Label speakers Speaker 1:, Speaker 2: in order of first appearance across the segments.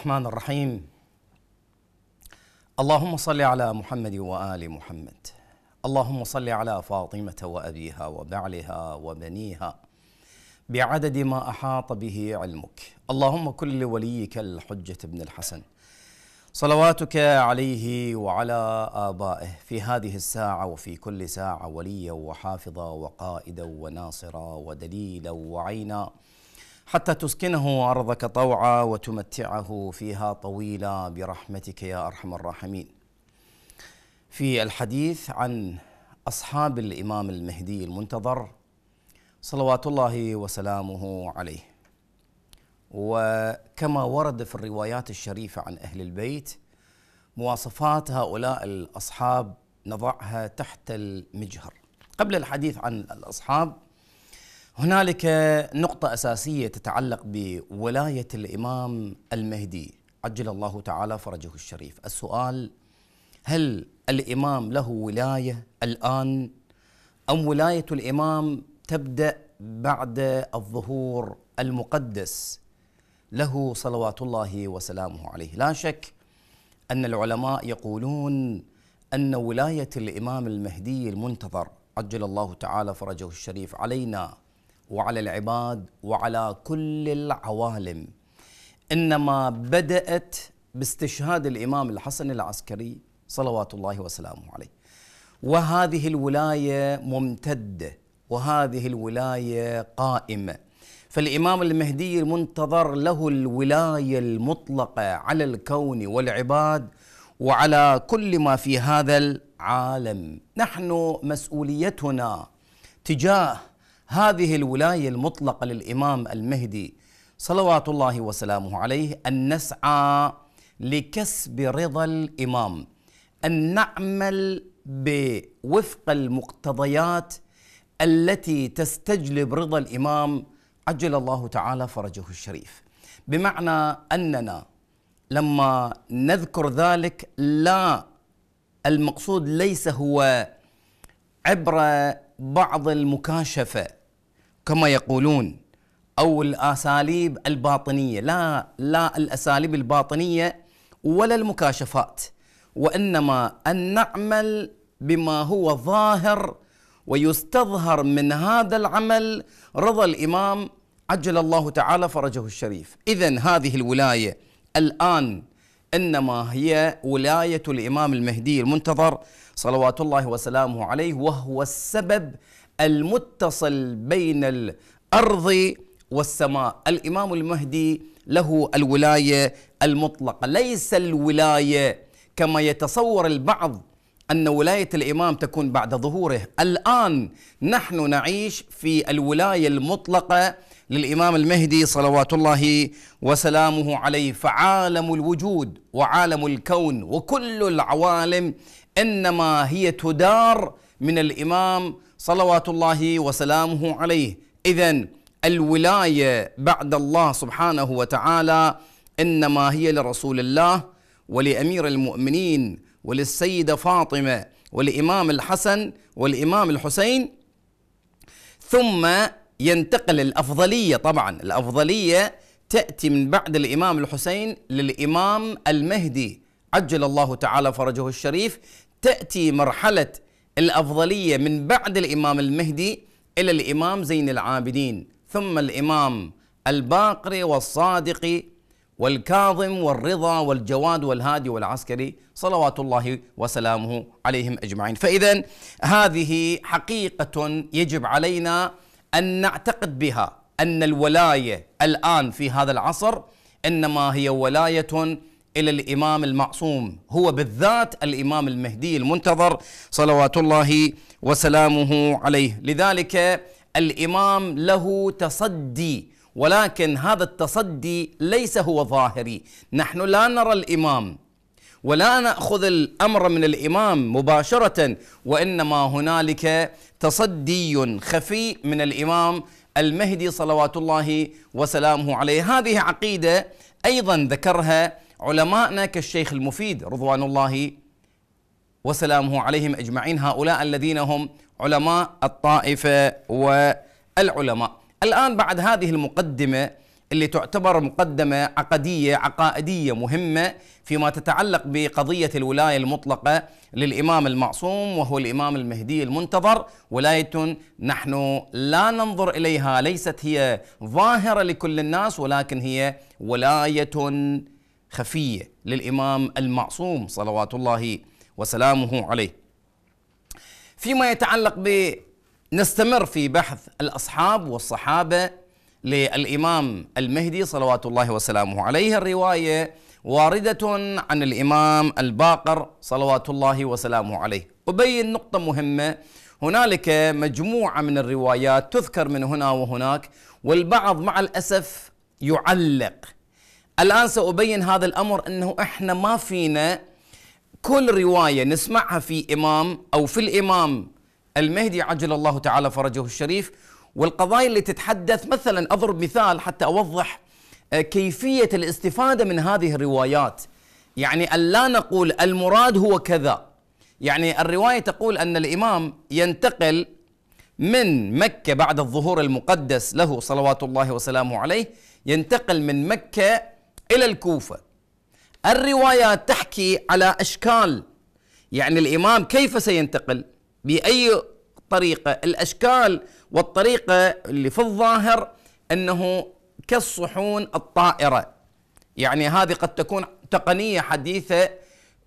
Speaker 1: الرحمن الرحيم اللهم صل على محمد وال محمد اللهم صل على فاطمه وابيها وبعلها وبنيها بعدد ما احاط به علمك اللهم كن لوليك الحجه بن الحسن صلواتك عليه وعلى ابائه في هذه الساعه وفي كل ساعه وليا وحافظا وقائدا وناصرا ودليلا وعينا حتى تسكنه أرضك طوعا وتمتعه فيها طويلا برحمتك يا أرحم الراحمين في الحديث عن أصحاب الإمام المهدي المنتظر صلوات الله وسلامه عليه وكما ورد في الروايات الشريفة عن أهل البيت مواصفات هؤلاء الأصحاب نضعها تحت المجهر قبل الحديث عن الأصحاب هنالك نقطة أساسية تتعلق بولاية الإمام المهدي عجل الله تعالى فرجه الشريف، السؤال هل الإمام له ولاية الآن أم ولاية الإمام تبدأ بعد الظهور المقدس له صلوات الله وسلامه عليه، لا شك أن العلماء يقولون أن ولاية الإمام المهدي المنتظر عجل الله تعالى فرجه الشريف علينا وعلى العباد وعلى كل العوالم انما بدات باستشهاد الامام الحسن العسكري صلوات الله وسلامه عليه وهذه الولايه ممتده وهذه الولايه قائمه فالامام المهدي المنتظر له الولايه المطلقه على الكون والعباد وعلى كل ما في هذا العالم نحن مسؤوليتنا تجاه هذه الولايه المطلقه للامام المهدي صلوات الله وسلامه عليه ان نسعى لكسب رضا الامام ان نعمل بوفق المقتضيات التي تستجلب رضا الامام عجل الله تعالى فرجه الشريف بمعنى اننا لما نذكر ذلك لا المقصود ليس هو عبر بعض المكاشفه كما يقولون او الاساليب الباطنيه لا لا الاساليب الباطنيه ولا المكاشفات وانما ان نعمل بما هو ظاهر ويستظهر من هذا العمل رضا الامام عجل الله تعالى فرجه الشريف اذا هذه الولايه الان انما هي ولايه الامام المهدي المنتظر صلوات الله وسلامه عليه وهو السبب المتصل بين الارض والسماء الامام المهدي له الولايه المطلقه ليس الولايه كما يتصور البعض ان ولايه الامام تكون بعد ظهوره الان نحن نعيش في الولايه المطلقه للامام المهدي صلوات الله وسلامه عليه فعالم الوجود وعالم الكون وكل العوالم انما هي تدار من الامام صلوات الله وسلامه عليه اذا الولايه بعد الله سبحانه وتعالى انما هي لرسول الله ولامير المؤمنين وللسيده فاطمه والامام الحسن والامام الحسين ثم ينتقل الافضليه طبعا الافضليه تاتي من بعد الامام الحسين للامام المهدي عجل الله تعالى فرجه الشريف تاتي مرحله الأفضلية من بعد الإمام المهدي إلى الإمام زين العابدين ثم الإمام الباقر والصادق والكاظم والرضا والجواد والهادي والعسكري صلوات الله وسلامه عليهم اجمعين، فاذا هذه حقيقه يجب علينا ان نعتقد بها ان الولايه الان في هذا العصر انما هي ولايه الى الامام المعصوم هو بالذات الامام المهدي المنتظر صلوات الله وسلامه عليه لذلك الامام له تصدي ولكن هذا التصدي ليس هو ظاهري نحن لا نرى الامام ولا ناخذ الامر من الامام مباشره وانما هنالك تصدي خفي من الامام المهدي صلوات الله وسلامه عليه هذه عقيده ايضا ذكرها علمائنا كالشيخ المفيد رضوان الله وسلامه عليهم اجمعين هؤلاء الذين هم علماء الطائفه والعلماء. الان بعد هذه المقدمه اللي تعتبر مقدمه عقديه عقائديه مهمه فيما تتعلق بقضيه الولايه المطلقه للامام المعصوم وهو الامام المهدي المنتظر، ولايه نحن لا ننظر اليها ليست هي ظاهره لكل الناس ولكن هي ولايه خفيه للامام المعصوم صلوات الله وسلامه عليه. فيما يتعلق ب نستمر في بحث الاصحاب والصحابه للامام المهدي صلوات الله وسلامه عليه الروايه وارده عن الامام الباقر صلوات الله وسلامه عليه. ابين نقطه مهمه هنالك مجموعه من الروايات تذكر من هنا وهناك والبعض مع الاسف يعلق الآن سأبين هذا الأمر أنه إحنا ما فينا كل رواية نسمعها في إمام أو في الإمام المهدي عجل الله تعالى فرجه الشريف والقضايا اللي تتحدث مثلا أضرب مثال حتى أوضح آه، كيفية الاستفادة من هذه الروايات يعني ألا نقول المراد هو كذا يعني الرواية تقول أن الإمام ينتقل من مكة بعد الظهور المقدس له صلوات الله وسلامه عليه ينتقل من مكة إلى الكوفة الروايات تحكي على أشكال يعني الإمام كيف سينتقل بأي طريقة الأشكال والطريقة اللي في الظاهر أنه كالصحون الطائرة يعني هذه قد تكون تقنية حديثة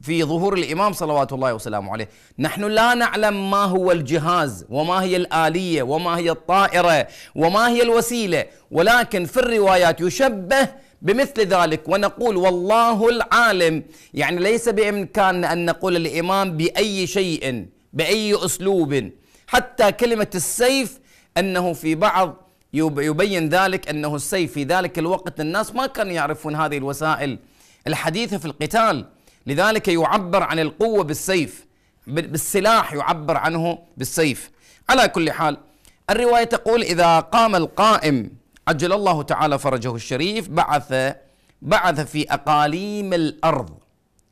Speaker 1: في ظهور الإمام صلوات الله وسلامه عليه نحن لا نعلم ما هو الجهاز وما هي الآلية وما هي الطائرة وما هي الوسيلة ولكن في الروايات يشبه بمثل ذلك ونقول والله العالم يعني ليس بامكاننا ان نقول الامام باي شيء باي اسلوب حتى كلمه السيف انه في بعض يبين ذلك انه السيف في ذلك الوقت الناس ما كانوا يعرفون هذه الوسائل الحديثه في القتال لذلك يعبر عن القوه بالسيف بالسلاح يعبر عنه بالسيف على كل حال الروايه تقول اذا قام القائم عجل الله تعالى فرجه الشريف بعث بعث في اقاليم الارض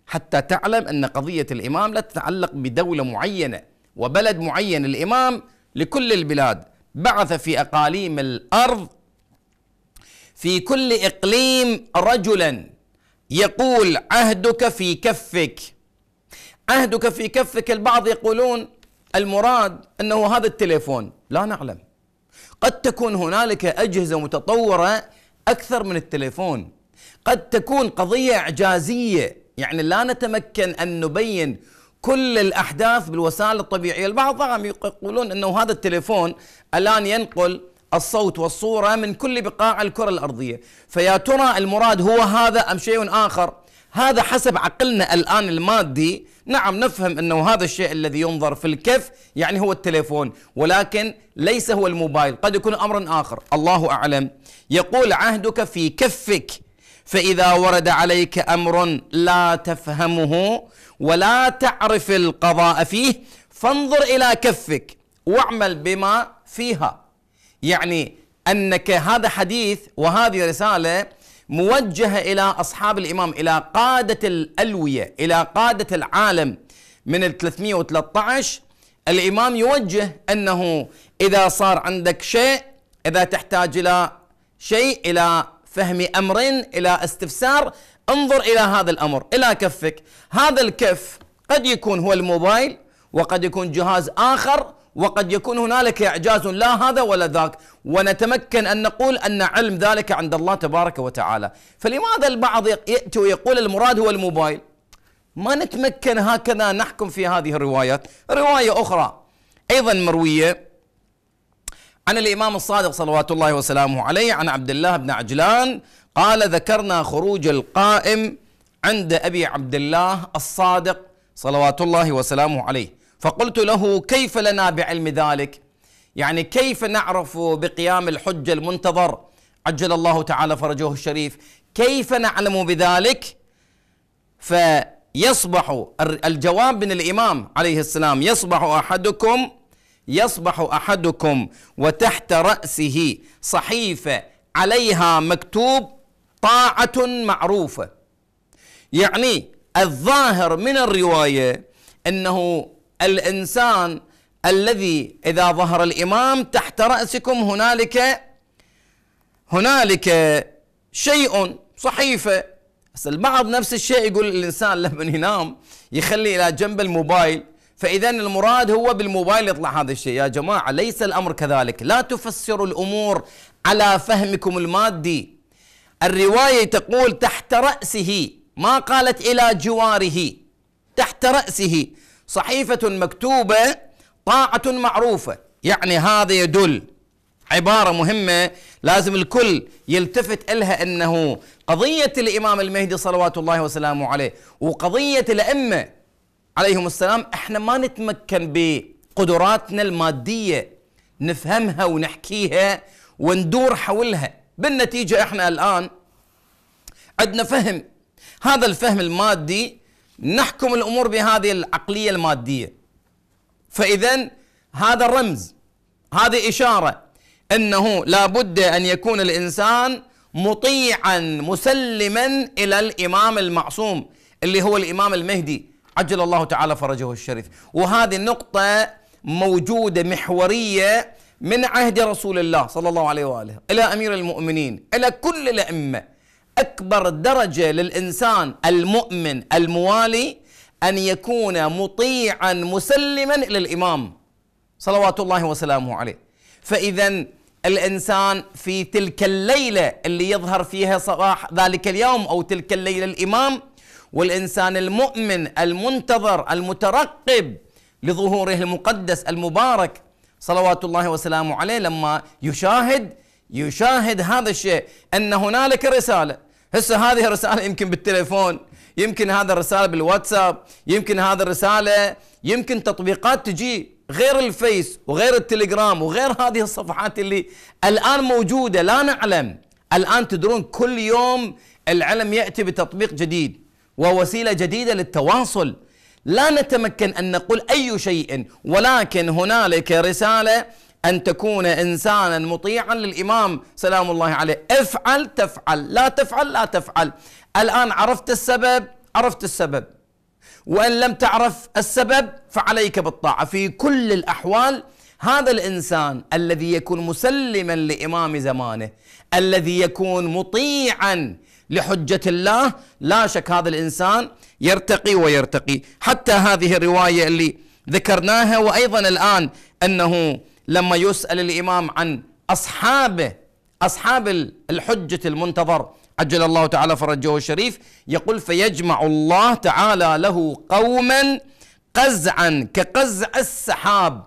Speaker 1: حتى تعلم ان قضيه الامام لا تتعلق بدوله معينه وبلد معين الامام لكل البلاد بعث في اقاليم الارض في كل اقليم رجلا يقول عهدك في كفك عهدك في كفك البعض يقولون المراد انه هذا التليفون لا نعلم قد تكون هنالك اجهزه متطوره اكثر من التليفون قد تكون قضيه اعجازيه يعني لا نتمكن ان نبين كل الاحداث بالوسائل الطبيعيه البعض يقولون انه هذا التليفون الان ينقل الصوت والصوره من كل بقاع الكره الارضيه فيا ترى المراد هو هذا ام شيء اخر هذا حسب عقلنا الان المادي نعم نفهم أنه هذا الشيء الذي ينظر في الكف يعني هو التليفون ولكن ليس هو الموبايل قد يكون أمر آخر الله أعلم يقول عهدك في كفك فإذا ورد عليك أمر لا تفهمه ولا تعرف القضاء فيه فانظر إلى كفك واعمل بما فيها يعني أنك هذا حديث وهذه رسالة موجهه الى اصحاب الامام الى قاده الالويه الى قاده العالم من ال 313 الامام يوجه انه اذا صار عندك شيء اذا تحتاج الى شيء الى فهم امر الى استفسار انظر الى هذا الامر الى كفك هذا الكف قد يكون هو الموبايل وقد يكون جهاز اخر وقد يكون هنالك إعجاز لا هذا ولا ذاك ونتمكن أن نقول أن علم ذلك عند الله تبارك وتعالى فلماذا البعض يأتي ويقول المراد هو الموبايل ما نتمكن هكذا نحكم في هذه الروايات رواية أخرى أيضا مروية عن الإمام الصادق صلوات الله وسلامه عليه عن عبد الله بن عجلان قال ذكرنا خروج القائم عند أبي عبد الله الصادق صلوات الله وسلامه عليه فقلت له كيف لنا بعلم ذلك يعني كيف نعرف بقيام الحجة المنتظر عجل الله تعالى فرجه الشريف كيف نعلم بذلك فيصبح الجواب من الإمام عليه السلام يصبح أحدكم يصبح أحدكم وتحت رأسه صحيفة عليها مكتوب طاعة معروفة يعني الظاهر من الرواية أنه الانسان الذي اذا ظهر الامام تحت راسكم هنالك هنالك شيء صحيفه بس البعض نفس الشيء يقول الانسان لما ينام يخلي الى جنب الموبايل فاذا المراد هو بالموبايل يطلع هذا الشيء يا جماعه ليس الامر كذلك لا تفسروا الامور على فهمكم المادي الروايه تقول تحت راسه ما قالت الى جواره تحت راسه صحيفة مكتوبة طاعة معروفة يعني هذا يدل عبارة مهمة لازم الكل يلتفت إلها أنه قضية الإمام المهدي صلوات الله وسلامه عليه وقضية الأئمة عليهم السلام احنا ما نتمكن بقدراتنا المادية نفهمها ونحكيها وندور حولها بالنتيجة احنا الآن عندنا فهم هذا الفهم المادي نحكم الامور بهذه العقليه الماديه فاذا هذا الرمز هذه اشاره انه لابد ان يكون الانسان مطيعا مسلما الى الامام المعصوم اللي هو الامام المهدي عجل الله تعالى فرجه الشريف وهذه النقطه موجوده محوريه من عهد رسول الله صلى الله عليه واله الى امير المؤمنين الى كل الائمه اكبر درجه للانسان المؤمن الموالي ان يكون مطيعا مسلما للامام صلوات الله وسلامه عليه فاذا الانسان في تلك الليله اللي يظهر فيها صباح ذلك اليوم او تلك الليله الامام والانسان المؤمن المنتظر المترقب لظهوره المقدس المبارك صلوات الله وسلامه عليه لما يشاهد يشاهد هذا الشيء ان هنالك رساله هسه هذه الرساله يمكن بالتليفون يمكن هذا الرساله بالواتساب يمكن هذا الرساله يمكن تطبيقات تجي غير الفيس وغير التليجرام وغير هذه الصفحات اللي الان موجوده لا نعلم الان تدرون كل يوم العلم ياتي بتطبيق جديد ووسيله جديده للتواصل لا نتمكن ان نقول اي شيء ولكن هنالك رساله أن تكون إنسانا مطيعا للإمام سلام الله عليه افعل تفعل لا تفعل لا تفعل الآن عرفت السبب عرفت السبب وإن لم تعرف السبب فعليك بالطاعة في كل الأحوال هذا الإنسان الذي يكون مسلما لإمام زمانه الذي يكون مطيعا لحجة الله لا شك هذا الإنسان يرتقي ويرتقي حتى هذه الرواية اللي ذكرناها وأيضا الآن أنه لما يسأل الإمام عن أصحابه أصحاب الحجة المنتظر عجل الله تعالى فرجه الشريف يقول فيجمع الله تعالى له قوما قزعا كقزع السحاب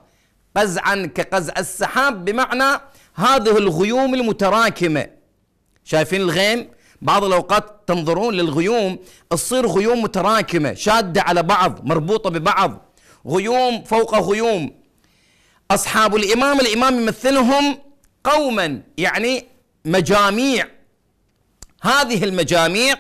Speaker 1: قزعا كقزع السحاب بمعنى هذه الغيوم المتراكمة شايفين الغيم بعض الأوقات تنظرون للغيوم تصير غيوم متراكمة شادة على بعض مربوطة ببعض غيوم فوق غيوم أصحاب الإمام الإمام يمثلهم قوما يعني مجاميع هذه المجاميع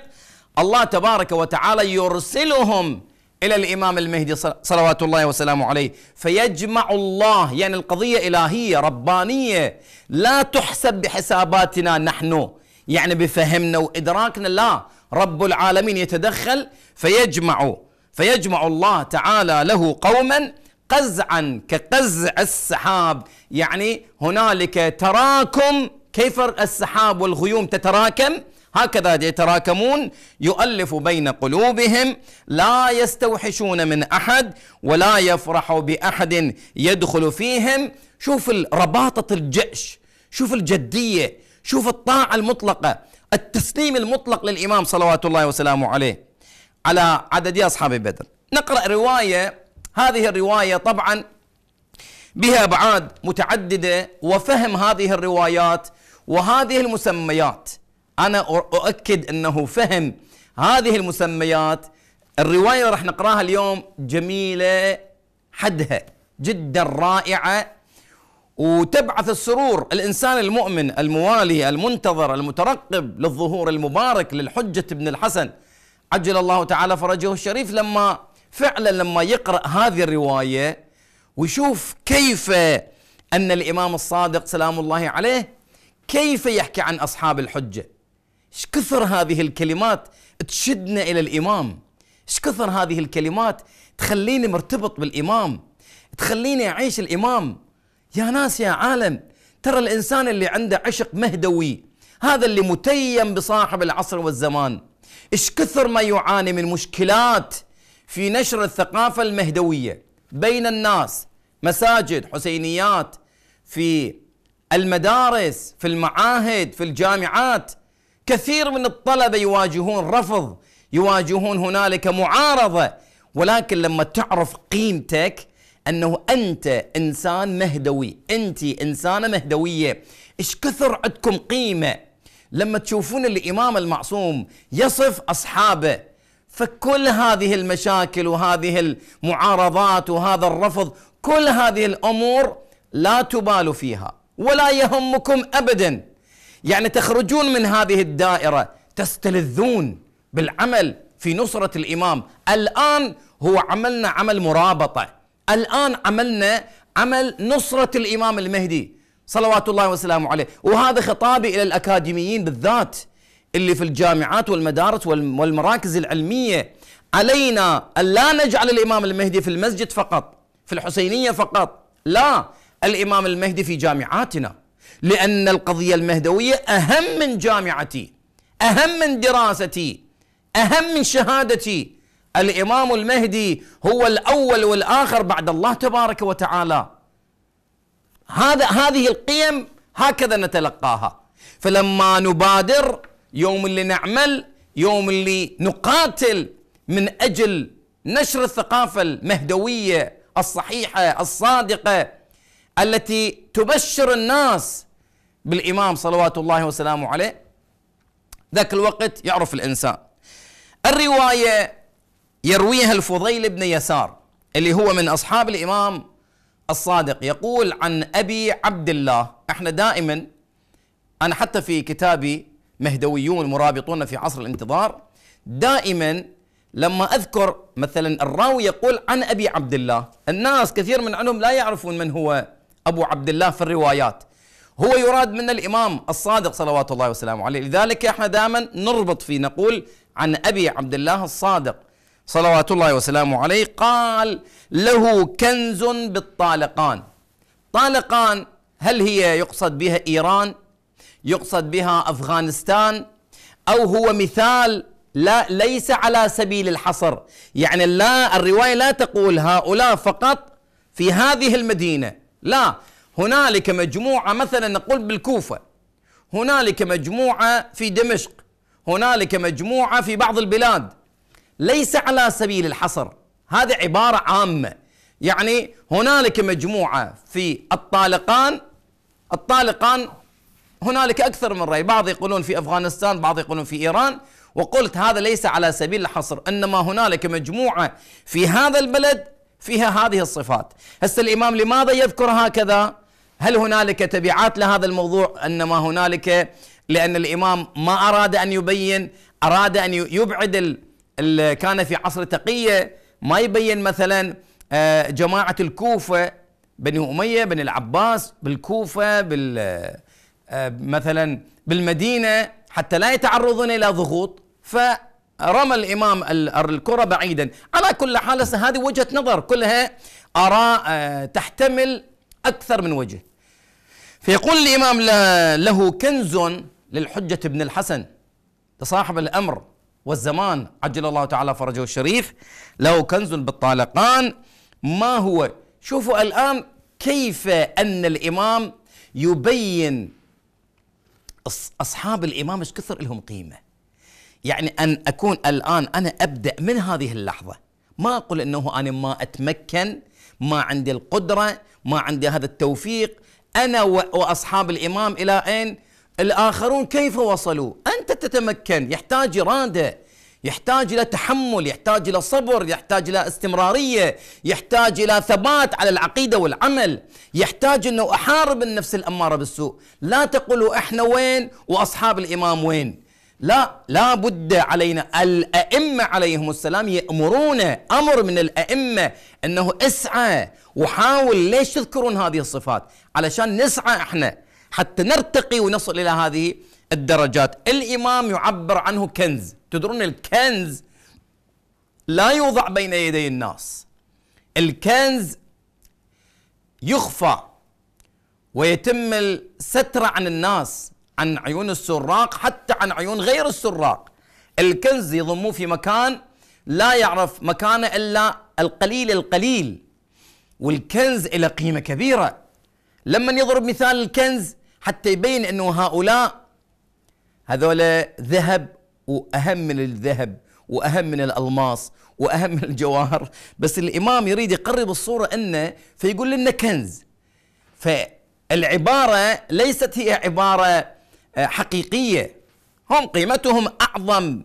Speaker 1: الله تبارك وتعالى يرسلهم إلى الإمام المهدي صلوات الله وسلامه عليه فيجمع الله يعني القضية إلهية ربانية لا تحسب بحساباتنا نحن يعني بفهمنا وإدراكنا لا رب العالمين يتدخل فيجمع فيجمع الله تعالى له قوما قزعا كقزع السحاب يعني هنالك تراكم كيف السحاب والغيوم تتراكم هكذا يتراكمون يؤلف بين قلوبهم لا يستوحشون من احد ولا يفرح باحد يدخل فيهم شوف رباطه الجأش شوف الجديه شوف الطاعه المطلقه التسليم المطلق للامام صلوات الله وسلامه عليه على عدد اصحاب بدر نقرا روايه هذه الروايه طبعا بها ابعاد متعدده وفهم هذه الروايات وهذه المسميات انا اؤكد انه فهم هذه المسميات الروايه اللي راح نقراها اليوم جميله حدها جدا رائعه وتبعث السرور الانسان المؤمن الموالي المنتظر المترقب للظهور المبارك للحجه ابن الحسن عجل الله تعالى فرجه الشريف لما فعلا لما يقرأ هذه الرواية ويشوف كيف أن الإمام الصادق سلام الله عليه كيف يحكي عن أصحاب الحجة ايش كثر هذه الكلمات تشدنا إلى الإمام ايش كثر هذه الكلمات تخليني مرتبط بالإمام تخليني أعيش الإمام يا ناس يا عالم ترى الإنسان اللي عنده عشق مهدوي هذا اللي متيم بصاحب العصر والزمان ايش كثر ما يعاني من مشكلات في نشر الثقافة المهدوية بين الناس مساجد حسينيات في المدارس في المعاهد في الجامعات كثير من الطلبة يواجهون رفض يواجهون هنالك معارضة ولكن لما تعرف قيمتك انه انت انسان مهدوي انت انسانه مهدويه ايش كثر عندكم قيمه لما تشوفون الامام المعصوم يصف اصحابه فكل هذه المشاكل وهذه المعارضات وهذا الرفض كل هذه الامور لا تبال فيها ولا يهمكم ابدا يعني تخرجون من هذه الدائره تستلذون بالعمل في نصره الامام الان هو عملنا عمل مرابطه الان عملنا عمل نصره الامام المهدي صلوات الله وسلامه عليه وهذا خطابي الى الاكاديميين بالذات اللي في الجامعات والمدارس والمراكز العلمية علينا أن لا نجعل الإمام المهدي في المسجد فقط في الحسينية فقط لا الإمام المهدي في جامعاتنا لأن القضية المهدوية أهم من جامعتي أهم من دراستي أهم من شهادتي الإمام المهدي هو الأول والآخر بعد الله تبارك وتعالى هذا هذه القيم هكذا نتلقاها فلما نبادر يوم اللي نعمل يوم اللي نقاتل من اجل نشر الثقافه المهدويه الصحيحه الصادقه التي تبشر الناس بالامام صلوات الله وسلامه عليه ذاك الوقت يعرف الانسان الروايه يرويها الفضيل بن يسار اللي هو من اصحاب الامام الصادق يقول عن ابي عبد الله احنا دائما انا حتى في كتابي مهدويون مرابطون في عصر الانتظار دائما لما اذكر مثلا الراوي يقول عن ابي عبد الله الناس كثير من عنهم لا يعرفون من هو ابو عبد الله في الروايات هو يراد من الامام الصادق صلوات الله وسلامه عليه لذلك احنا دائما نربط فيه نقول عن ابي عبد الله الصادق صلوات الله وسلامه عليه قال له كنز بالطالقان طالقان هل هي يقصد بها ايران يقصد بها افغانستان او هو مثال لا ليس على سبيل الحصر يعني لا الروايه لا تقول هؤلاء فقط في هذه المدينه لا هنالك مجموعه مثلا نقول بالكوفه هنالك مجموعه في دمشق هنالك مجموعه في بعض البلاد ليس على سبيل الحصر هذا عباره عامه يعني هنالك مجموعه في الطالقان الطالقان هنالك أكثر من رأي بعض يقولون في أفغانستان بعض يقولون في إيران وقلت هذا ليس على سبيل الحصر إنما هنالك مجموعة في هذا البلد فيها هذه الصفات هسه الإمام لماذا يذكر هكذا هل هنالك تبعات لهذا الموضوع إنما هنالك لأن الإمام ما أراد أن يبين أراد أن يبعد ال... كان في عصر تقية ما يبين مثلا آه، جماعة الكوفة بني أمية بني العباس بالكوفة بال آه، مثلا بالمدينه حتى لا يتعرضون الى ضغوط فرمى الامام الكره بعيدا على كل حال هذه وجهه نظر كلها اراء آه، تحتمل اكثر من وجه فيقول الامام له كنز للحجه ابن الحسن لصاحب الامر والزمان عجل الله تعالى فرجه الشريف له كنز بالطالقان ما هو شوفوا الان كيف ان الامام يبين اصحاب الامام ايش كثر لهم قيمه يعني ان اكون الان انا ابدا من هذه اللحظه ما اقول انه انا ما اتمكن ما عندي القدره ما عندي هذا التوفيق انا واصحاب الامام الى اين الاخرون كيف وصلوا انت تتمكن يحتاج اراده يحتاج الى تحمل يحتاج الى صبر يحتاج الى استمراريه يحتاج الى ثبات على العقيده والعمل يحتاج انه احارب النفس الاماره بالسوء لا تقولوا احنا وين واصحاب الامام وين لا لا بد علينا الائمه عليهم السلام يامرون امر من الائمه انه اسعى وحاول ليش تذكرون هذه الصفات علشان نسعى احنا حتى نرتقي ونصل الى هذه الدرجات الامام يعبر عنه كنز تدرون الكنز لا يوضع بين يدي الناس الكنز يخفى ويتم الستر عن الناس عن عيون السراق حتى عن عيون غير السراق الكنز يضموه في مكان لا يعرف مكانه الا القليل القليل والكنز له قيمه كبيره لما يضرب مثال الكنز حتى يبين انه هؤلاء هذول ذهب واهم من الذهب واهم من الالماس واهم من الجواهر بس الامام يريد يقرب الصوره انه فيقول لنا كنز فالعباره ليست هي عباره آه، حقيقيه هم قيمتهم اعظم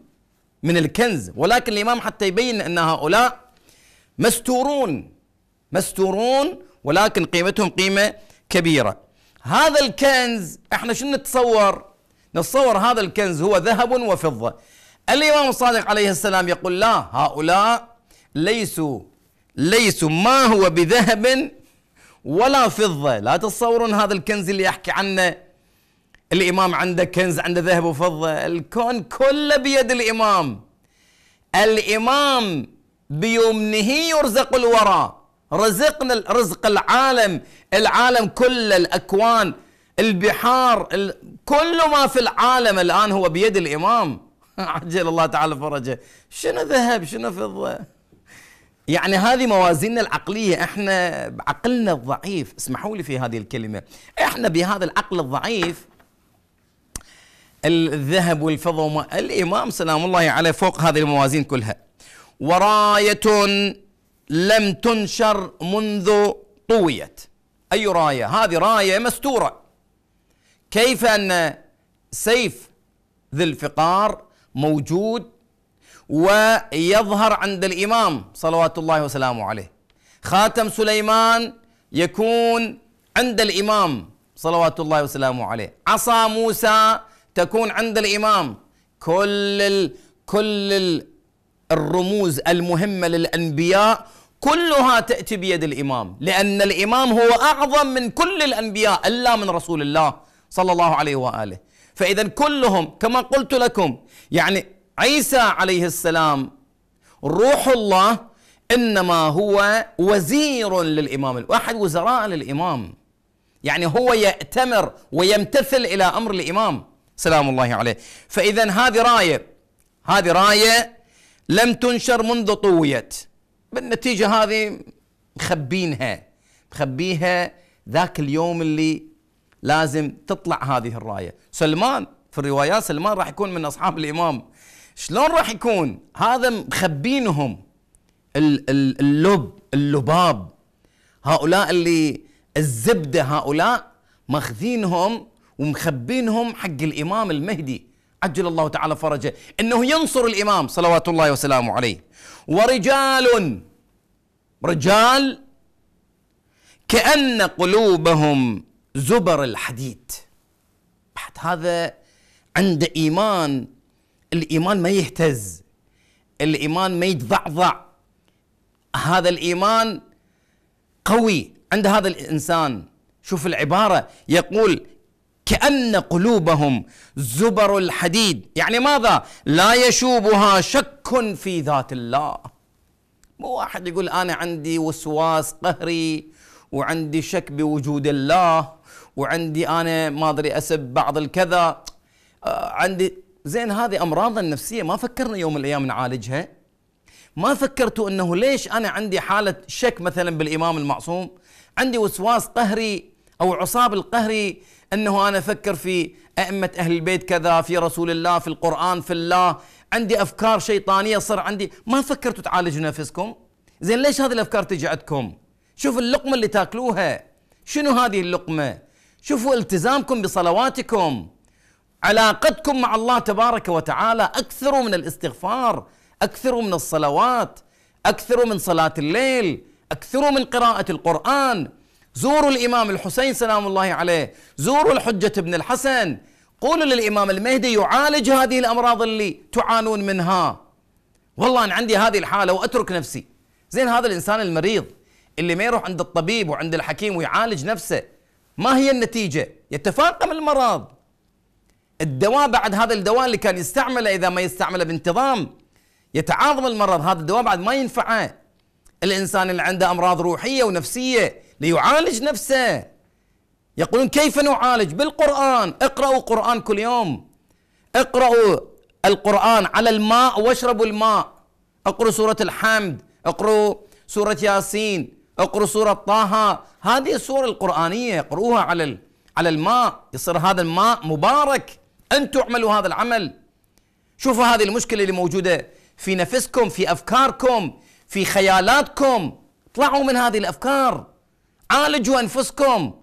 Speaker 1: من الكنز ولكن الامام حتى يبين ان هؤلاء مستورون مستورون ولكن قيمتهم قيمه كبيره هذا الكنز احنا شنو نتصور نتصور هذا الكنز هو ذهب وفضة الإمام الصادق عليه السلام يقول لا هؤلاء ليسوا ليسوا ما هو بذهب ولا فضة لا تتصورون هذا الكنز اللي يحكي عنه الإمام عنده كنز عنده ذهب وفضة الكون كله بيد الإمام الإمام بيمنه يرزق الورى رزقنا رزق العالم العالم كله الأكوان البحار كل ما في العالم الآن هو بيد الإمام عجل الله تعالى فرجه شنو ذهب شنو فضة يعني هذه موازيننا العقلية احنا بعقلنا الضعيف اسمحوا لي في هذه الكلمة احنا بهذا العقل الضعيف الذهب والفضة وما الإمام سلام الله عليه فوق هذه الموازين كلها وراية لم تنشر منذ طويت أي راية هذه راية مستورة كيف ان سيف ذي الفقار موجود ويظهر عند الامام صلوات الله وسلامه عليه خاتم سليمان يكون عند الامام صلوات الله وسلامه عليه عصا موسى تكون عند الامام كل ال كل ال الرموز المهمه للانبياء كلها تاتي بيد الامام لان الامام هو اعظم من كل الانبياء الا من رسول الله صلى الله عليه واله فاذا كلهم كما قلت لكم يعني عيسى عليه السلام روح الله انما هو وزير للامام واحد وزراء للامام يعني هو ياتمر ويمتثل الى امر الامام سلام الله عليه فاذا هذه رايه هذه رايه لم تنشر منذ طويت بالنتيجه هذه مخبينها مخبيها ذاك اليوم اللي لازم تطلع هذه الرايه سلمان في الروايات سلمان راح يكون من اصحاب الامام شلون راح يكون هذا مخبينهم اللب اللباب هؤلاء اللي الزبده هؤلاء ماخذينهم ومخبينهم حق الامام المهدي عجل الله تعالى فرجه انه ينصر الامام صلوات الله وسلامه عليه ورجال رجال كأن قلوبهم زبر الحديد بعد هذا عنده إيمان الإيمان ما يهتز الإيمان ما يتضعضع هذا الإيمان قوي عند هذا الإنسان شوف العبارة يقول كأن قلوبهم زبر الحديد يعني ماذا لا يشوبها شك في ذات الله مو واحد يقول أنا عندي وسواس قهري وعندي شك بوجود الله وعندي انا ما ادري اسب بعض الكذا آه، عندي زين هذه امراضنا النفسيه ما فكرنا يوم من الايام نعالجها ما فكرتوا انه ليش انا عندي حاله شك مثلا بالامام المعصوم عندي وسواس قهري او عصاب القهري انه انا افكر في ائمه اهل البيت كذا في رسول الله في القران في الله عندي افكار شيطانيه صار عندي ما فكرتوا تعالجوا نفسكم زين ليش هذه الافكار تجي عندكم شوف اللقمه اللي تاكلوها شنو هذه اللقمه شوفوا التزامكم بصلواتكم علاقتكم مع الله تبارك وتعالى اكثروا من الاستغفار اكثروا من الصلوات اكثروا من صلاه الليل اكثروا من قراءه القران زوروا الامام الحسين سلام الله عليه زوروا الحجه ابن الحسن قولوا للامام المهدي يعالج هذه الامراض اللي تعانون منها والله انا عندي هذه الحاله واترك نفسي زين هذا الانسان المريض اللي ما يروح عند الطبيب وعند الحكيم ويعالج نفسه ما هي النتيجة؟ يتفاقم المرض الدواء بعد هذا الدواء اللي كان يستعمله إذا ما يستعمله بانتظام يتعاظم المرض هذا الدواء بعد ما ينفعه الإنسان اللي عنده أمراض روحية ونفسية ليعالج نفسه يقولون كيف نعالج بالقرآن اقرأوا قرآن كل يوم اقرأوا القرآن على الماء واشربوا الماء اقرأوا سورة الحمد اقرأوا سورة ياسين اقروا سورة طه هذه السورة القرآنية اقروها على على الماء يصير هذا الماء مبارك أن تعملوا هذا العمل شوفوا هذه المشكلة اللي موجودة في نفسكم في أفكاركم في خيالاتكم اطلعوا من هذه الأفكار عالجوا أنفسكم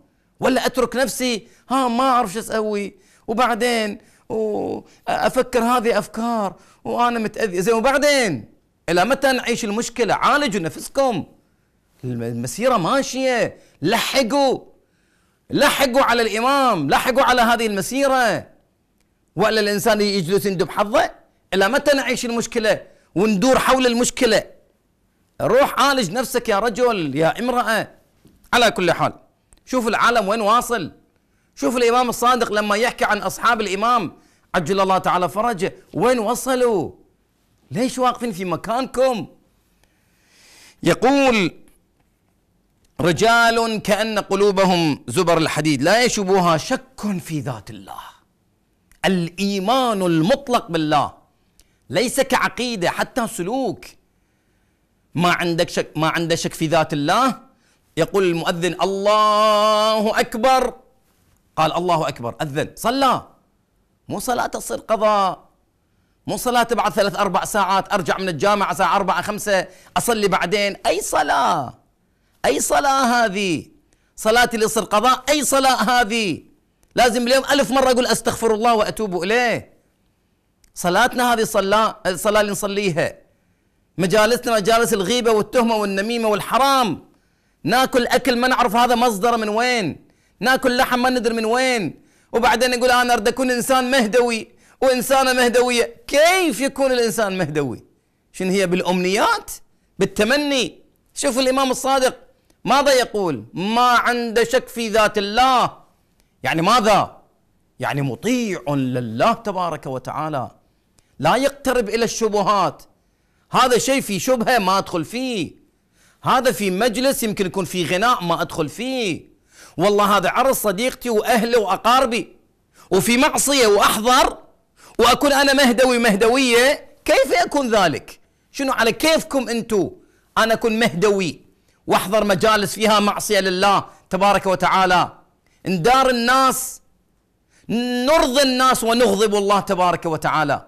Speaker 1: ولا أترك نفسي ها ما أعرف شو أسوي وبعدين وأفكر هذه أفكار وأنا متأذي زين وبعدين إلى متى نعيش المشكلة عالجوا نفسكم المسيرة ماشية لحقوا لحقوا على الإمام لحقوا على هذه المسيرة وإلا الإنسان يجلس يندب حظه إلى متى نعيش المشكلة وندور حول المشكلة روح عالج نفسك يا رجل يا امرأة على كل حال شوف العالم وين واصل شوف الإمام الصادق لما يحكي عن أصحاب الإمام عجل الله تعالى فرجه وين وصلوا ليش واقفين في مكانكم يقول رجال كأن قلوبهم زبر الحديد لا يشبها شك في ذات الله الإيمان المطلق بالله ليس كعقيدة حتى سلوك ما عندك شك ما عنده شك في ذات الله يقول المؤذن الله أكبر قال الله أكبر أذن صلى مو صلاة تصير قضاء مو صلاة بعد ثلاث أربع ساعات أرجع من الجامعة ساعة أربعة خمسة أصلي بعدين أي صلاة أي صلاة هذه صلاة الإصر قضاء أي صلاة هذه لازم اليوم ألف مرة أقول أستغفر الله وأتوب إليه صلاتنا هذه صلاة الصلاة اللي نصليها مجالسنا مجالس الغيبة والتهمة والنميمة والحرام ناكل أكل ما نعرف هذا مصدره من وين ناكل لحم ما ندري من وين وبعدين نقول أنا أريد أكون إنسان مهدوي وإنسانة مهدوية كيف يكون الإنسان مهدوي شنو هي بالأمنيات بالتمني شوف الإمام الصادق ماذا يقول ما عنده شك في ذات الله يعني ماذا يعني مطيع لله تبارك وتعالى لا يقترب الى الشبهات هذا شيء في شبهه ما ادخل فيه هذا في مجلس يمكن يكون في غناء ما ادخل فيه والله هذا عرض صديقتي واهله واقاربي وفي معصيه واحضر واكون انا مهدوي مهدويه كيف يكون ذلك؟ شنو على كيفكم انتم؟ انا اكون مهدوي واحضر مجالس فيها معصيه لله تبارك وتعالى اندار الناس نرضي الناس ونغضب الله تبارك وتعالى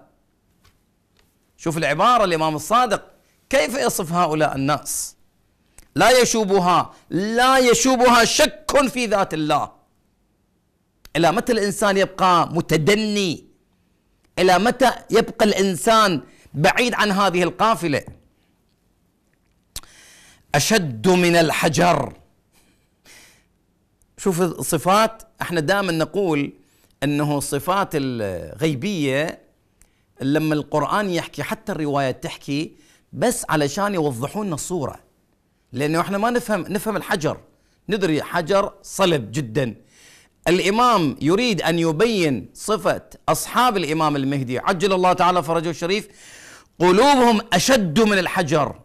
Speaker 1: شوف العباره الامام الصادق كيف يصف هؤلاء الناس لا يشوبها لا يشوبها شك في ذات الله الى متى الانسان يبقى متدني الى متى يبقى الانسان بعيد عن هذه القافله اشد من الحجر شوف الصفات احنا دائما نقول انه الصفات الغيبيه لما القران يحكي حتى الروايات تحكي بس علشان يوضحوا لنا الصوره لانه احنا ما نفهم نفهم الحجر ندري حجر صلب جدا الامام يريد ان يبين صفه اصحاب الامام المهدي عجل الله تعالى فرجه الشريف قلوبهم اشد من الحجر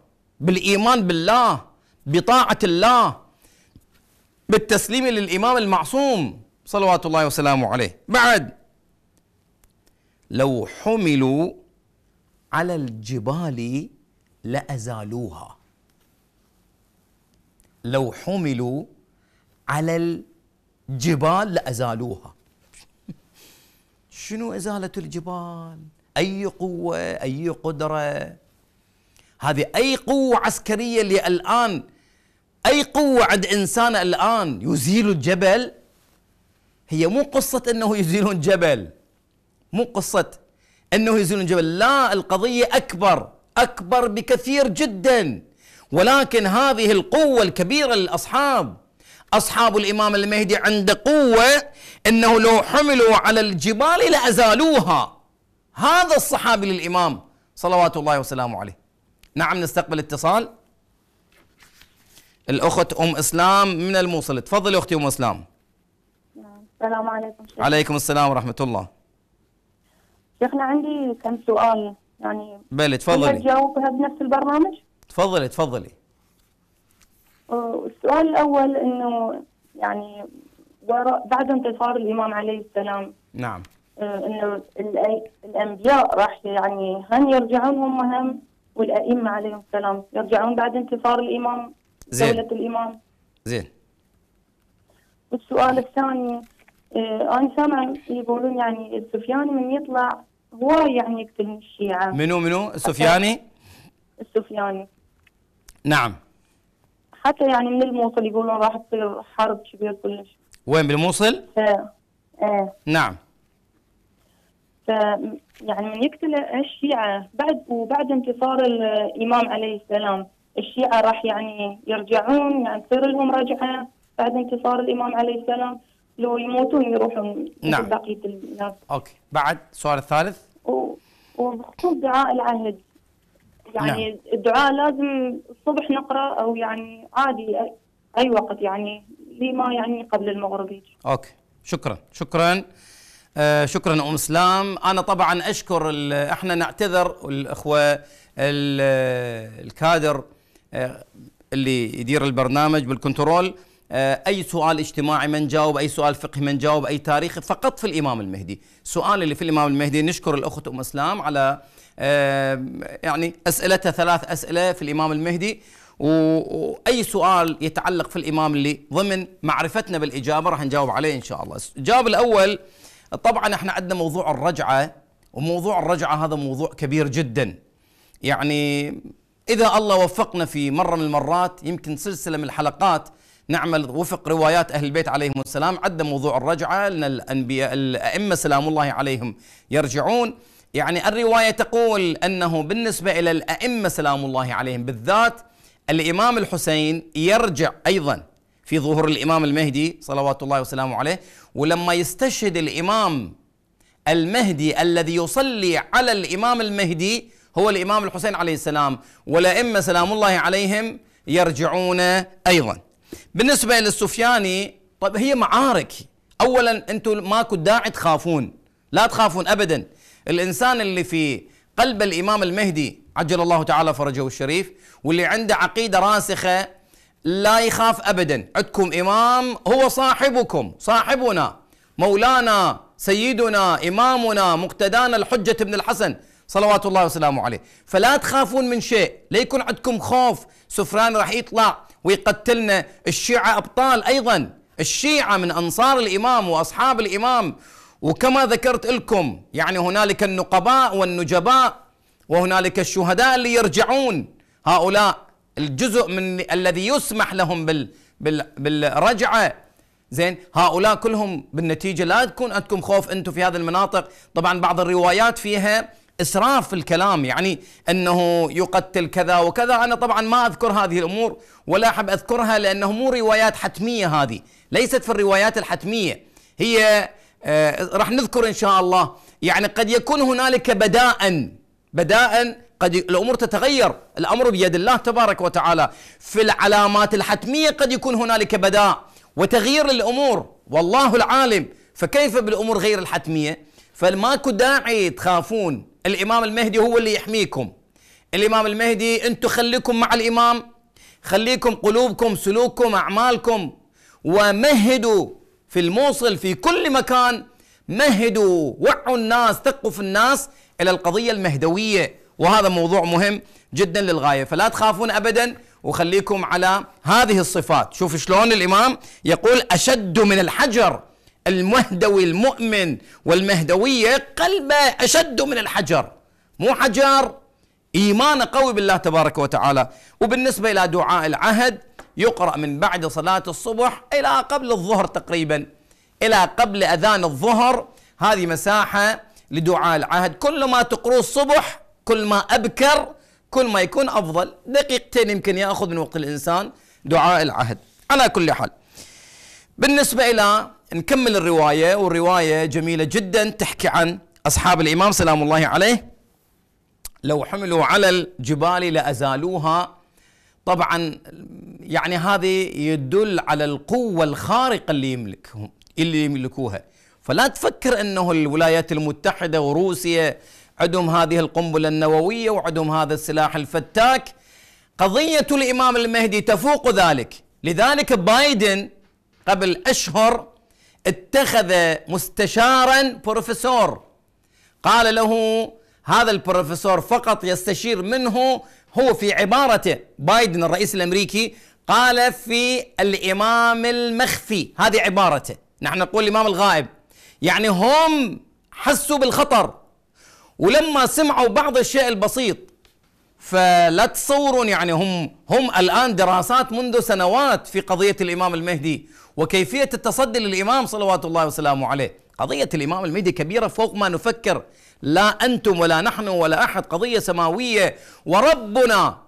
Speaker 1: بالايمان بالله بطاعه الله بالتسليم للامام المعصوم صلوات الله وسلامه عليه بعد لو حملوا على الجبال لازالوها لو حملوا على الجبال لازالوها شنو ازاله الجبال اي قوه اي قدره هذه أي قوة عسكرية اللي الآن أي قوة عند إنسان الآن يزيل الجبل هي مو قصة أنه يزيلون جبل مو قصة أنه يزيلون جبل لا القضية أكبر أكبر بكثير جدا ولكن هذه القوة الكبيرة للأصحاب أصحاب الإمام المهدي عند قوة أنه لو حملوا على الجبال لأزالوها هذا الصحابي للإمام صلوات الله وسلامه عليه نعم نستقبل اتصال الاخت ام اسلام من الموصل تفضلي اختي ام اسلام
Speaker 2: نعم، السلام عليكم شيخ. عليكم
Speaker 1: السلام ورحمه الله
Speaker 2: شيخنا عندي كم سؤال يعني
Speaker 1: بلى تفضلي
Speaker 2: تجاوبها بنفس البرنامج
Speaker 1: تفضلي تفضلي
Speaker 2: السؤال الاول انه يعني بعد انتصار الامام عليه السلام نعم آه، انه الانبياء راح يعني هم يرجعون هم هم والأئمة عليهم السلام يرجعون بعد انتصار الإمام زين. دولة الإمام زين والسؤال الثاني آه أنا سامع يقولون يعني السفياني من يطلع هو يعني يقتل الشيعة
Speaker 1: منو منو السفياني؟
Speaker 2: السفياني نعم حتى يعني من الموصل يقولون راح تصير حرب كبيرة كلش
Speaker 1: وين بالموصل؟
Speaker 2: ايه ايه نعم يعني من يقتل الشيعة بعد وبعد انتصار الإمام عليه السلام الشيعة راح يعني يرجعون يعني تصير لهم رجعة بعد انتصار الإمام عليه السلام لو يموتون يروحون نعم بقية الناس
Speaker 1: أوكي بعد السؤال الثالث
Speaker 2: وبخصوص دعاء العهد يعني نعم. الدعاء لازم الصبح نقرأ أو يعني عادي أي وقت يعني لما يعني قبل المغرب
Speaker 1: أوكي شكرا شكرا آه شكرا ام اسلام انا طبعا اشكر احنا نعتذر الاخوه الكادر آه اللي يدير البرنامج بالكنترول آه اي سؤال اجتماعي من جاوب اي سؤال فقهي من جاوب اي تاريخي فقط في الامام المهدي سؤال اللي في الامام المهدي نشكر الاخت ام اسلام على آه، يعني اسئلتها ثلاث اسئله في الامام المهدي واي سؤال يتعلق في الامام اللي ضمن معرفتنا بالاجابه راح نجاوب عليه ان شاء الله الجواب الاول طبعا احنا عندنا موضوع الرجعه وموضوع الرجعه هذا موضوع كبير جدا يعني اذا الله وفقنا في مره من المرات يمكن سلسله من الحلقات نعمل وفق روايات اهل البيت عليهم السلام عندنا موضوع الرجعه لان الانبياء الائمه سلام الله عليهم يرجعون يعني الروايه تقول انه بالنسبه الى الائمه سلام الله عليهم بالذات الامام الحسين يرجع ايضا في ظهور الامام المهدي صلوات الله وسلامه عليه ولما يستشهد الامام المهدي الذي يصلي على الامام المهدي هو الامام الحسين عليه السلام والائمه سلام الله عليهم يرجعون ايضا بالنسبه للسفياني طيب هي معارك اولا انتم ماكو داعي تخافون لا تخافون ابدا الانسان اللي في قلب الامام المهدي عجل الله تعالى فرجه الشريف واللي عنده عقيده راسخه لا يخاف ابدا عندكم امام هو صاحبكم صاحبنا مولانا سيدنا امامنا مقتدانا الحجه بن الحسن صلوات الله وسلامه عليه فلا تخافون من شيء لا يكون عندكم خوف سفران راح يطلع ويقتلنا الشيعة أبطال أيضا الشيعة من أنصار الإمام وأصحاب الإمام وكما ذكرت لكم يعني هنالك النقباء والنجباء وهنالك الشهداء اللي يرجعون هؤلاء الجزء من الذي يسمح لهم بال بال بالرجعه زين هؤلاء كلهم بالنتيجه لا تكون عندكم خوف انتم في هذه المناطق طبعا بعض الروايات فيها اسراف في الكلام يعني انه يقتل كذا وكذا انا طبعا ما اذكر هذه الامور ولا احب اذكرها لانه مو روايات حتميه هذه ليست في الروايات الحتميه هي آه راح نذكر ان شاء الله يعني قد يكون هنالك بداء بداء قد الأمور تتغير الأمر بيد الله تبارك وتعالى في العلامات الحتمية قد يكون هنالك بداء وتغيير الامور والله العالم فكيف بالأمور غير الحتمية فماكو داعي تخافون الإمام المهدي هو اللي يحميكم الإمام المهدي أنتم خليكم مع الإمام خليكم قلوبكم سلوككم أعمالكم ومهدوا في الموصل في كل مكان مهدوا وعوا الناس ثقفوا الناس إلى القضية المهدوية وهذا موضوع مهم جدا للغاية فلا تخافون أبدا وخليكم على هذه الصفات شوف شلون الإمام يقول أشد من الحجر المهدوي المؤمن والمهدوية قلبه أشد من الحجر مو حجر إيمان قوي بالله تبارك وتعالى وبالنسبة إلى دعاء العهد يقرأ من بعد صلاة الصبح إلى قبل الظهر تقريبا إلى قبل أذان الظهر هذه مساحة لدعاء العهد كل ما تقروه الصبح كل ما أبكر كل ما يكون أفضل دقيقتين يمكن يأخذ من وقت الإنسان دعاء العهد على كل حال بالنسبة إلى نكمل الرواية والرواية جميلة جدا تحكي عن أصحاب الإمام سلام الله عليه لو حملوا على الجبال لأزالوها طبعا يعني هذه يدل على القوة الخارقة اللي يملكهم اللي يملكوها فلا تفكر أنه الولايات المتحدة وروسيا عندهم هذه القنبله النوويه وعندهم هذا السلاح الفتاك قضيه الامام المهدي تفوق ذلك لذلك بايدن قبل اشهر اتخذ مستشارا بروفيسور قال له هذا البروفيسور فقط يستشير منه هو في عبارته بايدن الرئيس الامريكي قال في الامام المخفي هذه عبارته نحن نقول الامام الغائب يعني هم حسوا بالخطر ولما سمعوا بعض الشيء البسيط فلا تصورون يعني هم هم الان دراسات منذ سنوات في قضيه الامام المهدي وكيفيه التصدي للامام صلوات الله وسلامه عليه، قضيه الامام المهدي كبيره فوق ما نفكر، لا انتم ولا نحن ولا احد قضيه سماويه وربنا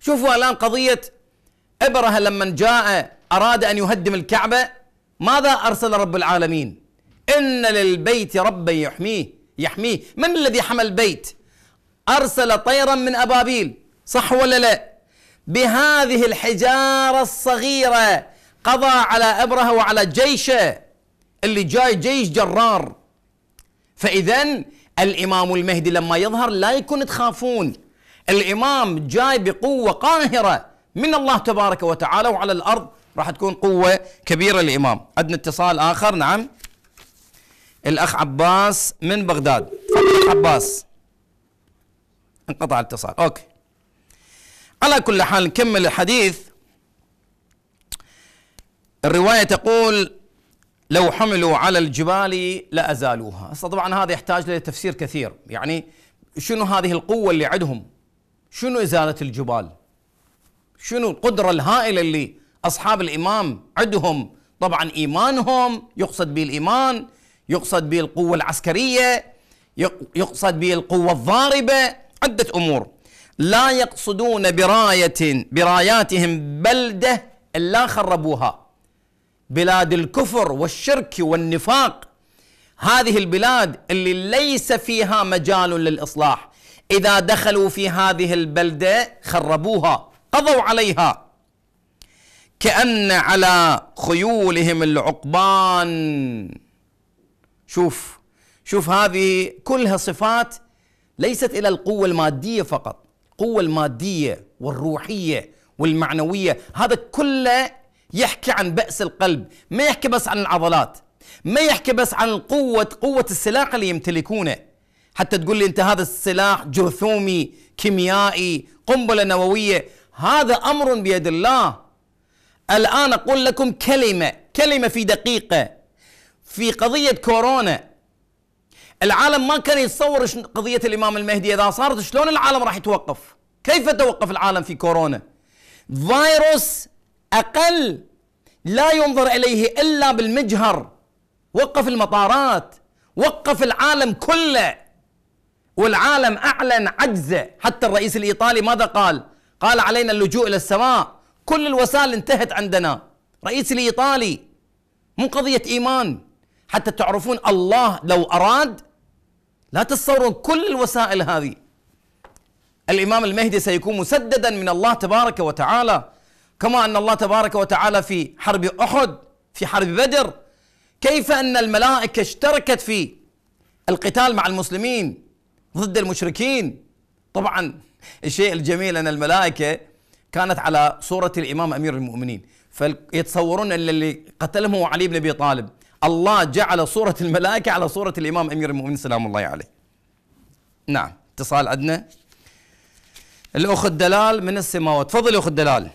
Speaker 1: شوفوا الان قضيه ابرهه لما جاء اراد ان يهدم الكعبه ماذا ارسل رب العالمين؟ ان للبيت ربا يحميه يحميه من الذي حمى البيت أرسل طيرا من أبابيل صح ولا لا بهذه الحجارة الصغيرة قضى على أبرهة وعلى جيشه اللي جاي جيش جرار فإذا الإمام المهدي لما يظهر لا يكون تخافون الإمام جاي بقوة قاهرة من الله تبارك وتعالى وعلى الأرض راح تكون قوة كبيرة الإمام عندنا اتصال آخر نعم الأخ عباس من بغداد تفضل عباس انقطع الاتصال أوكي على كل حال نكمل الحديث الرواية تقول لو حملوا على الجبال لأزالوها طبعا هذا يحتاج لتفسير كثير يعني شنو هذه القوة اللي عندهم شنو إزالة الجبال شنو القدرة الهائلة اللي أصحاب الإمام عندهم طبعا إيمانهم يقصد به الإيمان يقصد به القوة العسكرية يقصد به القوة الضاربة عدة أمور لا يقصدون براية براياتهم بلدة إلا خربوها بلاد الكفر والشرك والنفاق هذه البلاد اللي ليس فيها مجال للإصلاح إذا دخلوا في هذه البلدة خربوها قضوا عليها كأن على خيولهم العقبان شوف شوف هذه كلها صفات ليست الى القوه الماديه فقط القوه الماديه والروحيه والمعنويه هذا كله يحكي عن بأس القلب ما يحكي بس عن العضلات ما يحكي بس عن قوه قوة السلاح اللي يمتلكونه حتى تقول لي أنت هذا السلاح جرثومي كيميائي قنبلة نووية هذا أمر بيد الله الآن أقول لكم كلمة كلمة في دقيقة في قضية كورونا العالم ما كان يتصور قضية الإمام المهدي إذا صارت شلون العالم راح يتوقف كيف توقف العالم في كورونا فيروس أقل لا ينظر إليه إلا بالمجهر وقف المطارات وقف العالم كله والعالم أعلن عجزه حتى الرئيس الإيطالي ماذا قال قال علينا اللجوء إلى السماء كل الوسائل انتهت عندنا رئيس الإيطالي مو قضية إيمان حتى تعرفون الله لو أراد لا تتصورون كل الوسائل هذه الإمام المهدي سيكون مسددا من الله تبارك وتعالى كما أن الله تبارك وتعالى في حرب أحد في حرب بدر كيف أن الملائكة اشتركت في القتال مع المسلمين ضد المشركين طبعا الشيء الجميل أن الملائكة كانت على صورة الإمام أمير المؤمنين فيتصورون اللي قتلهم هو علي بن أبي طالب الله جعل صورة الملائكة على صورة الإمام أمير المؤمنين سلام الله عليه نعم اتصال عندنا الأخت دلال من السماوات تفضلي أخت دلال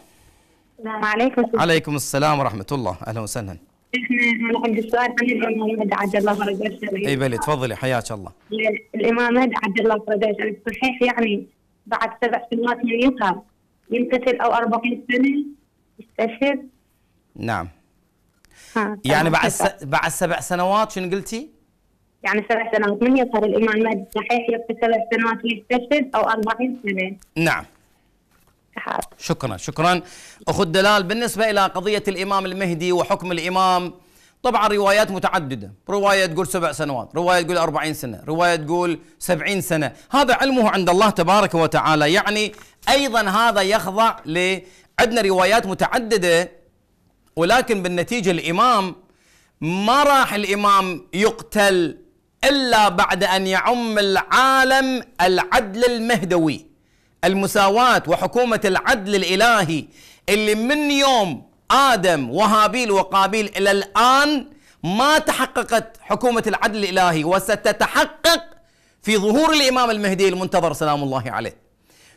Speaker 2: السلام عليكم عليكم
Speaker 1: السلام ورحمة الله أهلا وسهلا
Speaker 2: احنا عندي سؤال عن الامام مهدي عبد الله فرداش اي بلي
Speaker 1: تفضلي حياك الله
Speaker 2: الامام مهدي عبد الله فرداش يعني صحيح يعني بعد سبع سنوات من يظهر يمتثل او 40 سنه يستشهد نعم يعني بعد س...
Speaker 1: بعد سبع سنوات شنو قلتي؟
Speaker 2: يعني سبع سنوات من يظهر الإيمان المادي الصحيح يبقى سبع سنوات يستشهد أو 40 سنة
Speaker 1: نعم شكرا شكرا أخو الدلال بالنسبة إلى قضية الإمام المهدي وحكم الإمام طبعا روايات متعددة رواية تقول سبع سنوات رواية تقول أربعين سنة رواية تقول سبعين سنة هذا علمه عند الله تبارك وتعالى يعني أيضا هذا يخضع ل عندنا روايات متعددة ولكن بالنتيجه الامام ما راح الامام يقتل الا بعد ان يعم العالم العدل المهدوي المساواه وحكومه العدل الالهي اللي من يوم ادم وهابيل وقابيل الى الان ما تحققت حكومه العدل الالهي وستتحقق في ظهور الامام المهدي المنتظر سلام الله عليه.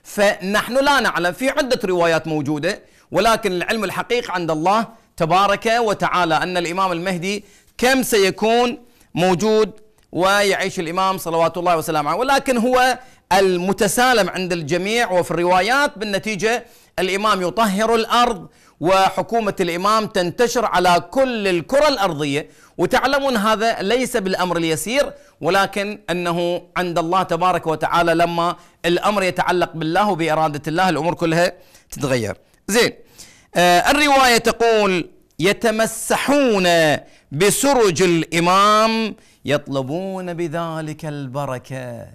Speaker 1: فنحن لا نعلم في عده روايات موجوده ولكن العلم الحقيقي عند الله تبارك وتعالى أن الإمام المهدي كم سيكون موجود ويعيش الإمام صلوات الله وسلامه ولكن هو المتسالم عند الجميع وفي الروايات بالنتيجة الإمام يطهر الأرض وحكومة الإمام تنتشر على كل الكرة الأرضية وتعلمون هذا ليس بالأمر اليسير ولكن أنه عند الله تبارك وتعالى لما الأمر يتعلق بالله وبإرادة الله الأمور كلها تتغير زين آه، الرواية تقول يتمسحون بسرج الإمام يطلبون بذلك البركة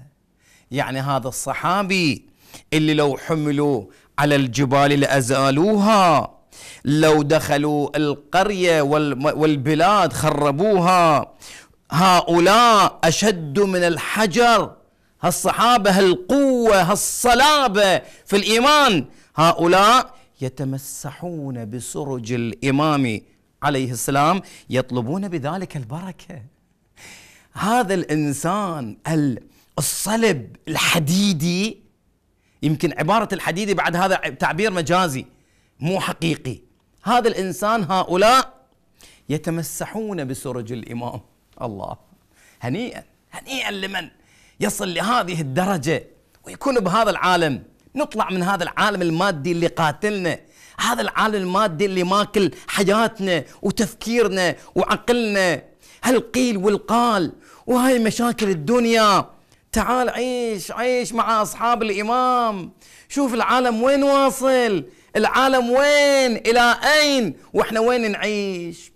Speaker 1: يعني هذا الصحابي اللي لو حملوا على الجبال لأزالوها لو دخلوا القرية والبلاد خربوها هؤلاء أشد من الحجر هالصحابة هالقوة هالصلابة في الإيمان هؤلاء يتمسحون بسرج الامام عليه السلام يطلبون بذلك البركه هذا الانسان الصلب الحديدي يمكن عباره الحديدي بعد هذا تعبير مجازي مو حقيقي هذا الانسان هؤلاء يتمسحون بسرج الامام الله هنيئا هنيئا لمن يصل لهذه الدرجه ويكون بهذا العالم نطلع من هذا العالم المادي اللي قاتلنا هذا العالم المادي اللي ماكل حياتنا وتفكيرنا وعقلنا هالقيل والقال وهاي مشاكل الدنيا تعال عيش عيش مع أصحاب الإمام شوف العالم وين واصل العالم وين إلى أين وإحنا وين نعيش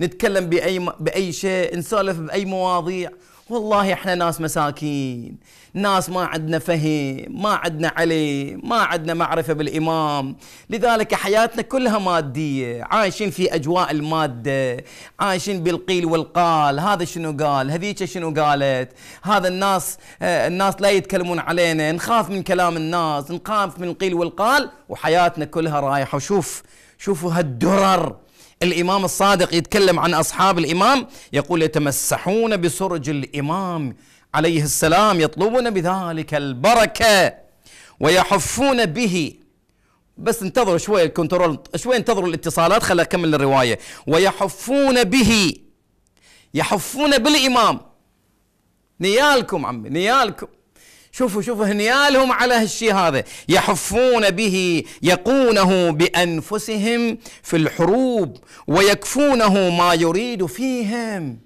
Speaker 1: نتكلم بأي, بأي شيء نسولف بأي مواضيع والله احنا ناس مساكين ناس ما عندنا فهم ما عندنا علم ما عندنا معرفة بالإمام لذلك حياتنا كلها مادية عايشين في أجواء المادة عايشين بالقيل والقال هذا شنو قال هذيك شنو قالت هذا الناس آه، الناس لا يتكلمون علينا نخاف من كلام الناس نخاف من القيل والقال وحياتنا كلها رايحة وشوف شوفوا هالدرر الإمام الصادق يتكلم عن أصحاب الإمام يقول يتمسحون بسرج الإمام عليه السلام يطلبون بذلك البركة ويحفون به بس انتظروا شوي الكنترول شوي انتظروا الاتصالات خلينا اكمل الروايه ويحفون به يحفون بالامام نيالكم عمي نيالكم شوفوا شوفوا هنيالهم على هالشيء هذا يحفون به يقونه بانفسهم في الحروب ويكفونه ما يريد فيهم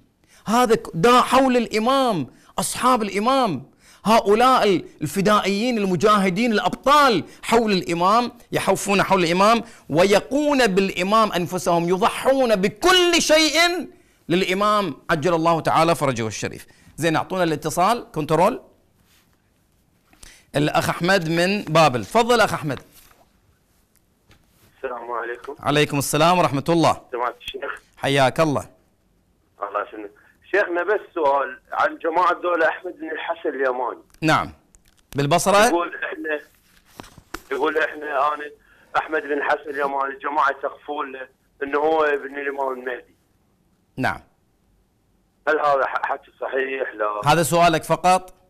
Speaker 1: هذا دا حول الامام اصحاب الامام هؤلاء الفدائيين المجاهدين الابطال حول الامام يحفون حول الامام ويقون بالامام انفسهم يضحون بكل شيء للامام عجل الله تعالى فرجه الشريف زين اعطونا الاتصال كنترول الاخ احمد من بابل تفضل اخ احمد
Speaker 2: السلام عليكم عليكم
Speaker 1: السلام ورحمه الله
Speaker 2: سمعت الشيخ
Speaker 1: حياك الله
Speaker 2: الله يسلمك شيخنا بس سؤال عن جماعه دول احمد بن الحسن اليماني
Speaker 1: نعم بالبصره يقول
Speaker 2: احنا يقول احنا انا احمد بن حسن اليماني الجماعه تقفول له انه هو ابن الامام المهدي نعم هل هذا حكي صحيح لا هذا
Speaker 1: سؤالك فقط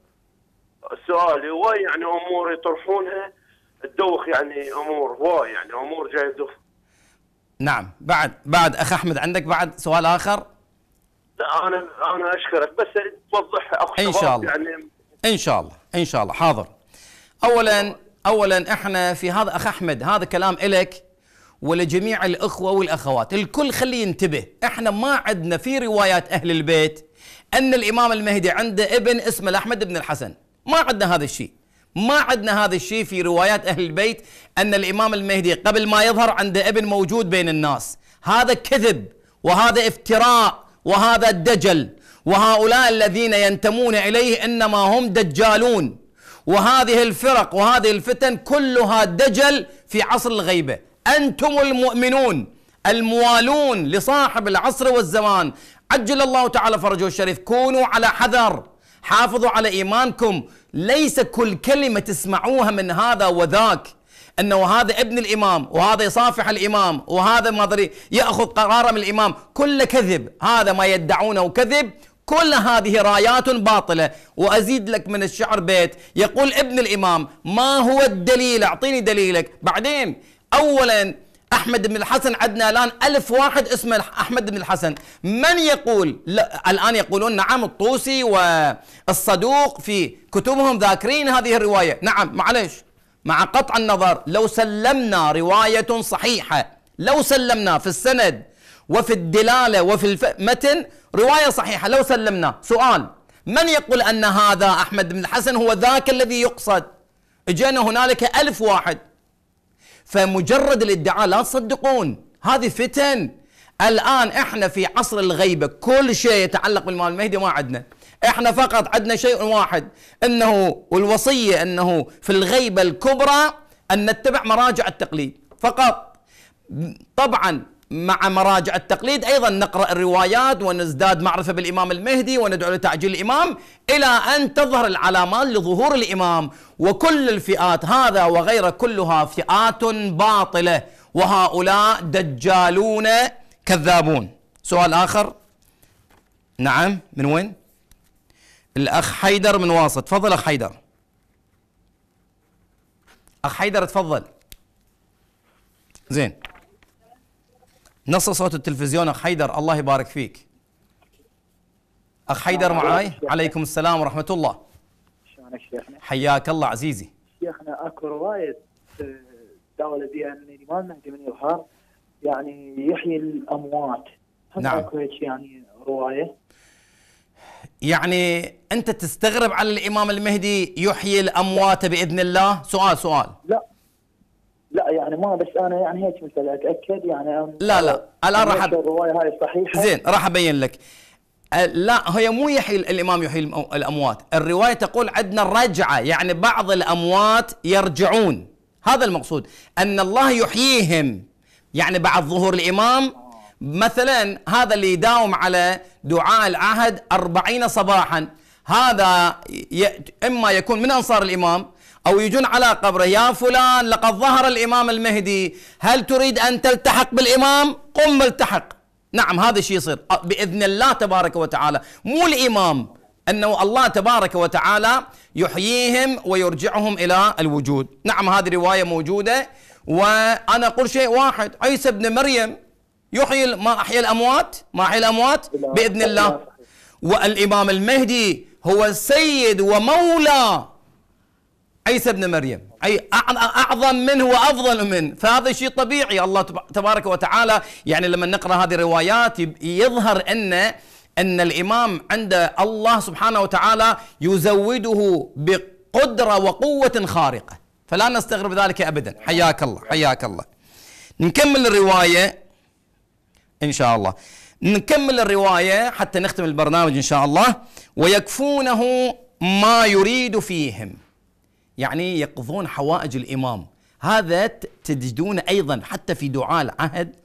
Speaker 2: سؤالي واي يعني امور يطرحونها تدوخ يعني امور واي يعني امور جايه تدوخ
Speaker 1: نعم بعد بعد اخ احمد عندك بعد سؤال اخر؟
Speaker 2: لا انا انا اشكرك بس توضح اخ ان شاء الله يعني
Speaker 1: ان شاء الله ان شاء الله حاضر اولا اولا احنا في هذا اخ احمد هذا كلام الك ولجميع الاخوه والاخوات، الكل خليه ينتبه، احنا ما عندنا في روايات اهل البيت ان الامام المهدي عنده ابن اسمه احمد بن الحسن. ما عندنا هذا الشيء ما عندنا هذا الشيء في روايات أهل البيت أن الإمام المهدي قبل ما يظهر عنده ابن موجود بين الناس هذا كذب وهذا افتراء وهذا الدجل وهؤلاء الذين ينتمون إليه إنما هم دجالون وهذه الفرق وهذه الفتن كلها دجل في عصر الغيبة أنتم المؤمنون الموالون لصاحب العصر والزمان عجل الله تعالى فرجه الشريف كونوا على حذر حافظوا على إيمانكم ليس كل كلمة تسمعوها من هذا وذاك أنه هذا ابن الإمام وهذا يصافح الإمام وهذا ما أدري يأخذ قرار من الإمام كل كذب هذا ما يدعونه كذب كل هذه رايات باطلة وأزيد لك من الشعر بيت يقول ابن الإمام ما هو الدليل أعطيني دليلك بعدين أولا احمد بن الحسن عندنا الان ألف واحد اسمه احمد بن الحسن من يقول لا الان يقولون نعم الطوسي والصدوق في كتبهم ذاكرين هذه الروايه نعم معليش مع قطع النظر لو سلمنا روايه صحيحه لو سلمنا في السند وفي الدلاله وفي المتن روايه صحيحه لو سلمنا سؤال من يقول ان هذا احمد بن الحسن هو ذاك الذي يقصد اجينا هنالك ألف واحد فمجرد الادعاء لا تصدقون هذه فتن الآن احنا في عصر الغيبة كل شيء يتعلق بالمال المهدي ما عندنا احنا فقط عندنا شيء واحد انه والوصية انه في الغيبة الكبرى ان نتبع مراجع التقليد فقط طبعا مع مراجع التقليد أيضا نقرأ الروايات ونزداد معرفة بالإمام المهدي وندعو لتعجيل الإمام إلى أن تظهر العلامات لظهور الإمام وكل الفئات هذا وغير كلها فئات باطلة وهؤلاء دجالون كذابون سؤال آخر نعم من وين الأخ حيدر من واسط تفضل أخ حيدر أخ حيدر تفضل زين نص صوت التلفزيون اخ حيدر الله يبارك فيك اخ حيدر معاي عليكم السلام ورحمه الله
Speaker 2: شلونك شيخنا
Speaker 1: حياك الله عزيزي
Speaker 2: شيخنا اكو روايه آه، دولة بها ان الامام المهدي من يظهر يعني يحيي الاموات نعم اكو يعني روايه
Speaker 1: يعني انت تستغرب على الامام المهدي يحيي الاموات باذن الله سؤال سؤال لا
Speaker 2: لا يعني ما بس انا يعني هيك مثل اتاكد يعني لا لا الان راح الروايه هاي صحيحه زين راح ابين لك
Speaker 1: أه، لا هي مو يحيي الامام يحيي الاموات الروايه تقول عندنا الرجعه يعني بعض الاموات يرجعون هذا المقصود ان الله يحييهم يعني بعد ظهور الامام مثلا هذا اللي يداوم على دعاء العهد أربعين صباحا هذا إما يكون من أنصار الإمام أو يجون على قبره يا فلان لقد ظهر الإمام المهدي هل تريد أن تلتحق بالإمام قم التحق نعم هذا الشيء يصير بإذن الله تبارك وتعالى مو الإمام أنه الله تبارك وتعالى يحييهم ويرجعهم إلى الوجود نعم هذه رواية موجودة وأنا أقول شيء واحد عيسى ابن مريم يحيي ما أحيي الأموات ما أحيي الأموات بإذن الله والإمام المهدي هو السيد ومولى عيسى ابن مريم أي أعظم منه وأفضل منه فهذا شيء طبيعي الله تبارك وتعالى يعني لما نقرأ هذه الروايات يظهر أن أن الإمام عند الله سبحانه وتعالى يزوده بقدرة وقوة خارقة فلا نستغرب ذلك أبدا حياك الله حياك الله نكمل الرواية إن شاء الله نكمل الرواية حتى نختم البرنامج إن شاء الله ويكفونه ما يريد فيهم يعني يقضون حوائج الامام هذا تجدون ايضا حتى في دعاء العهد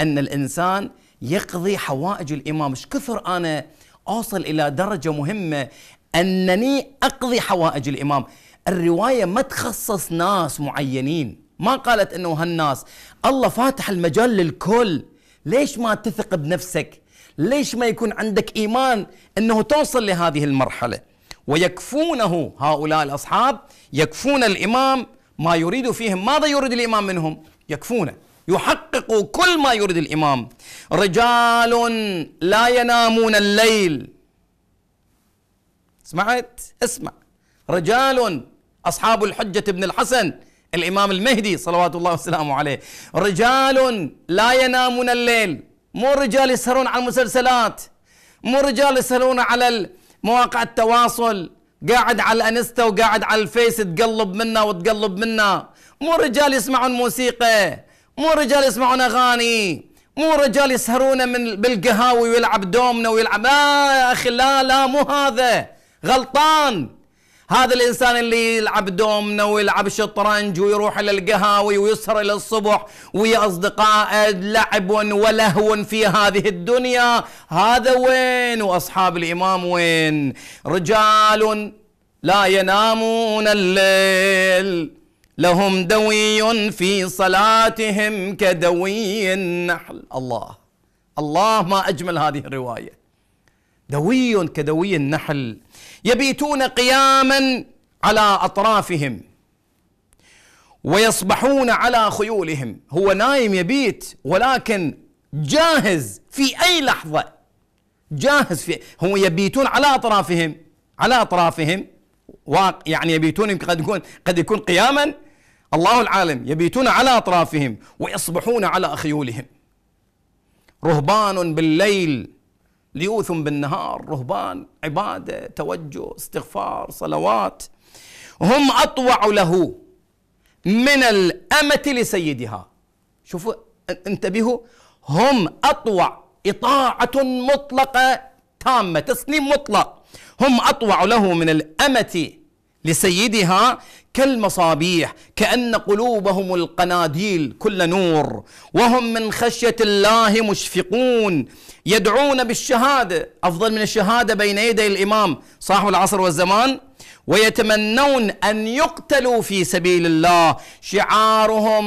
Speaker 1: ان الانسان يقضي حوائج الامام ايش كثر انا اوصل الى درجه مهمه انني اقضي حوائج الامام الروايه ما تخصص ناس معينين ما قالت انه هالناس الله فاتح المجال للكل ليش ما تثق بنفسك ليش ما يكون عندك ايمان انه توصل لهذه المرحله ويكفونه هؤلاء الأصحاب يكفون الإمام ما يريد فيهم ماذا يريد الإمام منهم يكفونه يحقق كل ما يريد الإمام رجال لا ينامون الليل سمعت اسمع رجال أصحاب الحجة بن الحسن الإمام المهدي صلوات الله وسلامه عليه رجال لا ينامون الليل مو رجال يسهرون على المسلسلات مو رجال يسهرون على مواقع التواصل قاعد على الانستا وقاعد على الفيس تقلب منا وتقلب منا مو رجال يسمعون موسيقى مو رجال يسمعون اغاني مو رجال يسهرون من بالقهاوي ويلعب دومنا ويلعب آه يا اخي لا لا مو هذا غلطان هذا الانسان اللي يلعب دومنا ويلعب شطرنج ويروح الى القهاوي ويسهر الى الصبح ويا اصدقائه لعب ولهو في هذه الدنيا هذا وين واصحاب الامام وين رجال لا ينامون الليل لهم دوي في صلاتهم كدوي النحل الله الله ما اجمل هذه الروايه دوي كدوي النحل يبيتون قياما على اطرافهم ويصبحون على خيولهم هو نايم يبيت ولكن جاهز في اي لحظه جاهز في هم يبيتون على اطرافهم على اطرافهم يعني يبيتون قد يكون قد يكون قياما الله العالم يبيتون على اطرافهم ويصبحون على خيولهم رهبان بالليل ليوثم بالنهار رهبان عباده توجه استغفار صلوات هم اطوع له من الامه لسيدها شوفوا انتبهوا هم اطوع اطاعه مطلقه تامه تسليم مطلق هم اطوع له من الامه لسيدها كالمصابيح كأن قلوبهم القناديل كل نور وهم من خشية الله مشفقون يدعون بالشهادة أفضل من الشهادة بين يدي الإمام صاحب العصر والزمان ويتمنون أن يقتلوا في سبيل الله شعارهم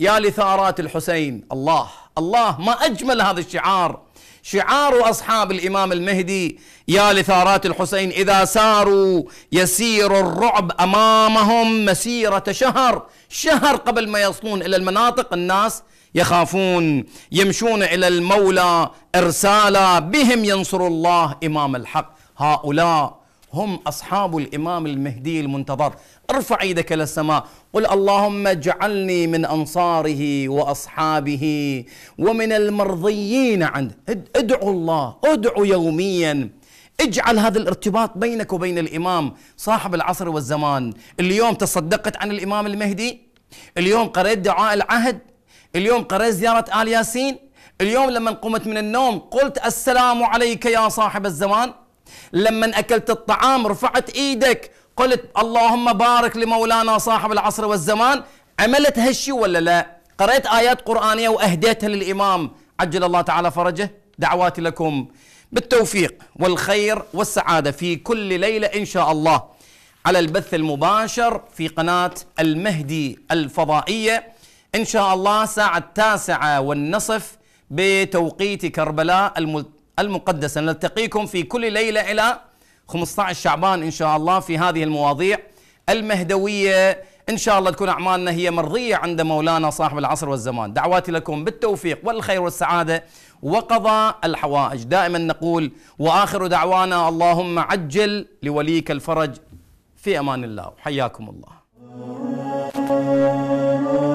Speaker 1: يا لثارات الحسين الله الله ما أجمل هذا الشعار شعار أصحاب الإمام المهدي يا لثارات الحسين إذا ساروا يسير الرعب أمامهم مسيرة شهر شهر قبل ما يصلون إلى المناطق الناس يخافون يمشون إلى المولى إرسالا بهم ينصر الله إمام الحق هؤلاء هم أصحاب الإمام المهدي المنتظر ارفع يدك الى السماء قل اللهم اجعلني من أنصاره وأصحابه ومن المرضيين عنه ادعو الله ادعو يوميا اجعل هذا الارتباط بينك وبين الإمام صاحب العصر والزمان اليوم تصدقت عن الإمام المهدي اليوم قرأت دعاء العهد اليوم قرأت زيارة آل ياسين اليوم لما قمت من النوم قلت السلام عليك يا صاحب الزمان لما أكلت الطعام رفعت إيدك قلت اللهم بارك لمولانا صاحب العصر والزمان عملت هالشي ولا لا قرأت آيات قرآنية وأهديتها للإمام عجل الله تعالى فرجه دعواتي لكم بالتوفيق والخير والسعادة في كل ليلة إن شاء الله على البث المباشر في قناة المهدي الفضائية إن شاء الله ساعة التاسعة والنصف بتوقيت كربلاء المقدسة نلتقيكم في كل ليلة إلى 15 شعبان إن شاء الله في هذه المواضيع المهدوية إن شاء الله تكون أعمالنا هي مرضية عند مولانا صاحب العصر والزمان دعواتي لكم بالتوفيق والخير والسعادة وقضاء الحوائج دائما نقول وآخر دعوانا اللهم عجل لوليك الفرج في أمان الله وحياكم الله